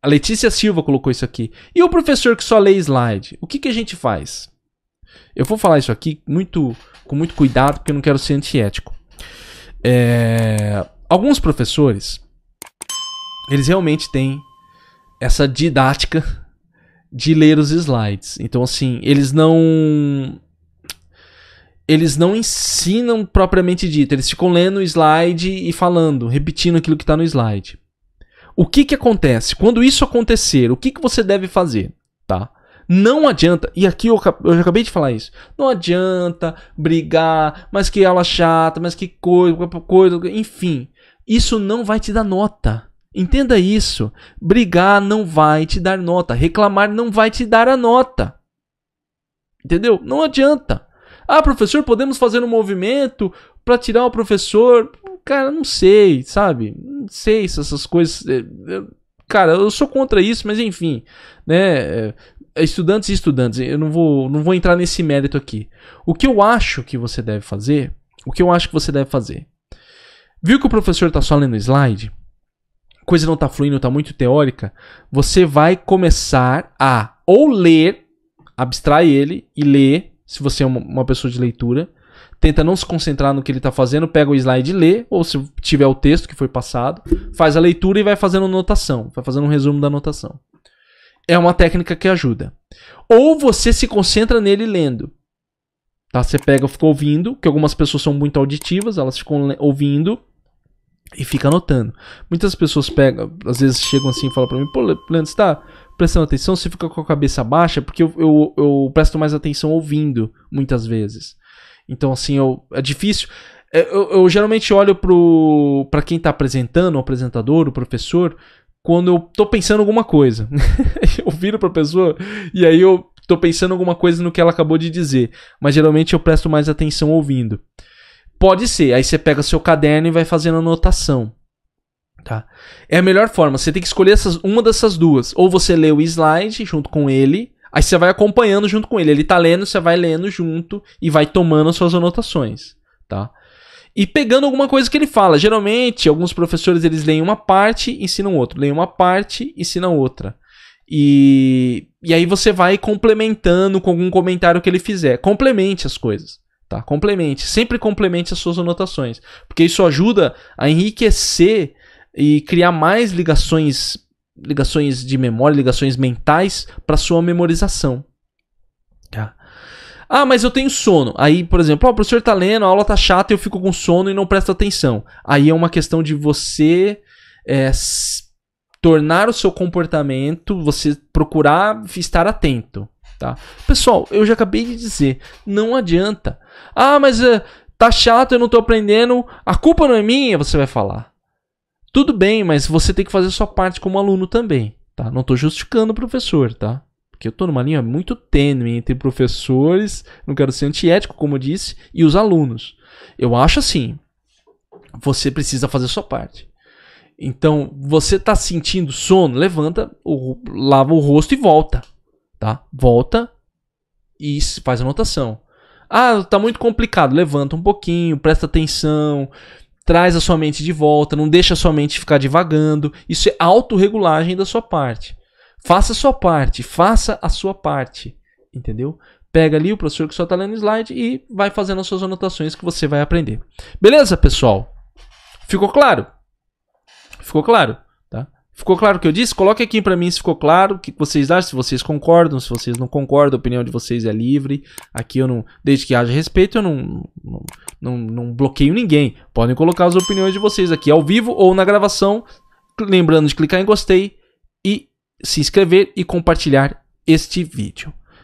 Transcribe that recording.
A Letícia Silva colocou isso aqui. E o professor que só lê slide? O que, que a gente faz? Eu vou falar isso aqui muito, com muito cuidado, porque eu não quero ser antiético. É, alguns professores, eles realmente têm essa didática de ler os slides. Então, assim, eles não. Eles não ensinam propriamente dito, eles ficam lendo o slide e falando, repetindo aquilo que está no slide. O que que acontece? Quando isso acontecer, o que que você deve fazer, tá? Não adianta, e aqui eu, eu acabei de falar isso. Não adianta brigar, mas que aula chata, mas que coisa, coisa, enfim. Isso não vai te dar nota. Entenda isso. Brigar não vai te dar nota. Reclamar não vai te dar a nota. Entendeu? Não adianta. Ah, professor, podemos fazer um movimento para tirar o professor? Cara, não sei, sabe? sei se essas coisas. É, é, cara, eu sou contra isso, mas enfim, né? É, estudantes e estudantes, eu não vou, não vou entrar nesse mérito aqui. O que eu acho que você deve fazer, o que eu acho que você deve fazer. Viu que o professor está só lendo slide? coisa não está fluindo, está muito teórica, você vai começar a ou ler, abstrair ele e ler, se você é uma, pessoa de leitura, tenta não se concentrar no que ele está fazendo, pega o slide e lê, ou se tiver o texto que foi passado, faz a leitura e vai fazendo anotação, vai fazendo um resumo da anotação. É uma técnica que ajuda. Ou você se concentra nele lendo. Tá? Você pega, fica ouvindo, que algumas pessoas são muito auditivas, elas ficam ouvindo e fica anotando. Muitas pessoas pegam, às vezes chegam assim e falam para mim, pô, Leandro, você tá prestando atenção? Você fica com a cabeça baixa? Porque eu, eu, eu presto mais atenção ouvindo, muitas vezes. Então, assim, eu, é difícil. É, eu, eu geralmente olho para quem está apresentando, o apresentador, o professor, quando eu tô pensando alguma coisa. eu viro pra pessoa e aí eu tô pensando alguma coisa no que ela acabou de dizer. Mas geralmente eu presto mais atenção ouvindo. Pode ser, aí você pega seu caderno e vai fazendo anotação. Tá? É a melhor forma, você tem que escolher essas, uma dessas duas. Ou você lê o slide junto com ele, Aí você vai acompanhando junto com ele. Ele tá lendo, você vai lendo junto e vai tomando as suas anotações, tá? E pegando alguma coisa que ele fala. Geralmente, alguns professores eles leem uma parte e ensinam outra. Leem uma parte e ensinam outra. E, e aí você vai complementando com algum comentário que ele fizer. Complemente as coisas, tá? Complemente. Sempre complemente as suas anotações. Porque isso ajuda a enriquecer e criar mais ligações ligações de memória, ligações mentais para sua memorização. Tá? Ah, mas eu tenho sono. Aí, por exemplo, oh, o professor está lendo, a aula tá chata, eu fico com sono e não presto atenção. Aí é uma questão de você é, tornar o seu comportamento, você procurar estar atento, tá? Pessoal, eu já acabei de dizer, não adianta. Ah, mas uh, tá chato, eu não tô aprendendo, a culpa não é minha, você vai falar. Tudo bem, mas você tem que fazer sua parte como aluno também, tá? Não estou justificando o professor, tá? Porque eu estou numa linha muito tênue entre professores, não quero ser antiético, como eu disse, e os alunos. Eu acho assim, você precisa fazer sua parte. Então, você está sentindo sono, levanta, lava o rosto e volta, tá? Volta e faz anotação. Ah, está muito complicado. Levanta um pouquinho, presta atenção, traz a sua mente de volta, não deixa a sua mente ficar divagando. Isso é autorregulagem da sua parte. Faça a sua parte, faça a sua parte, entendeu? Pega ali o professor que só está lendo slide e vai fazendo as suas anotações que você vai aprender. Beleza, pessoal? Ficou claro? Ficou claro? Ficou claro o que eu disse? Coloque aqui para mim se ficou claro, o que vocês acham, se vocês concordam, se vocês não concordam, a opinião de vocês é livre. Aqui eu não, desde que haja respeito, eu não, não, não, não bloqueio ninguém. Podem colocar as opiniões de vocês aqui ao vivo ou na gravação, lembrando de clicar em gostei e se inscrever e compartilhar este vídeo.